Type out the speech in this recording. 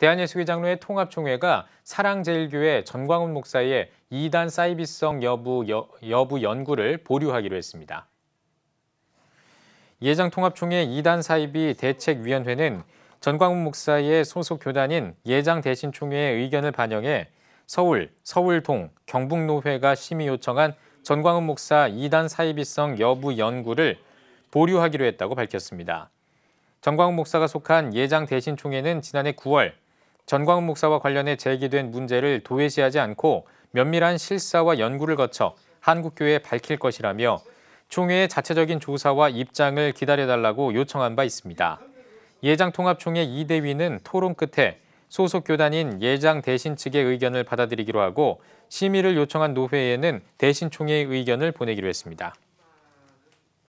대한예수교장로의 통합총회가 사랑제일교회 전광훈 목사의 2단 사이비성 여부, 여, 여부 연구를 보류하기로 했습니다. 예장통합총회 2단 사이비 대책위원회는 전광훈 목사의 소속 교단인 예장대신총회의 의견을 반영해 서울, 서울동, 경북노회가 심의 요청한 전광훈 목사 2단 사이비성 여부 연구를 보류하기로 했다고 밝혔습니다. 전광훈 목사가 속한 예장 대신총회는 지난해 9월 전광훈 목사와 관련해 제기된 문제를 도외시하지 않고 면밀한 실사와 연구를 거쳐 한국교회에 밝힐 것이라며 총회의 자체적인 조사와 입장을 기다려달라고 요청한 바 있습니다. 예장통합총회 이대위는 토론 끝에 소속 교단인 예장 대신 측의 의견을 받아들이기로 하고 심의를 요청한 노회에는 대신 총회의 의견을 보내기로 했습니다.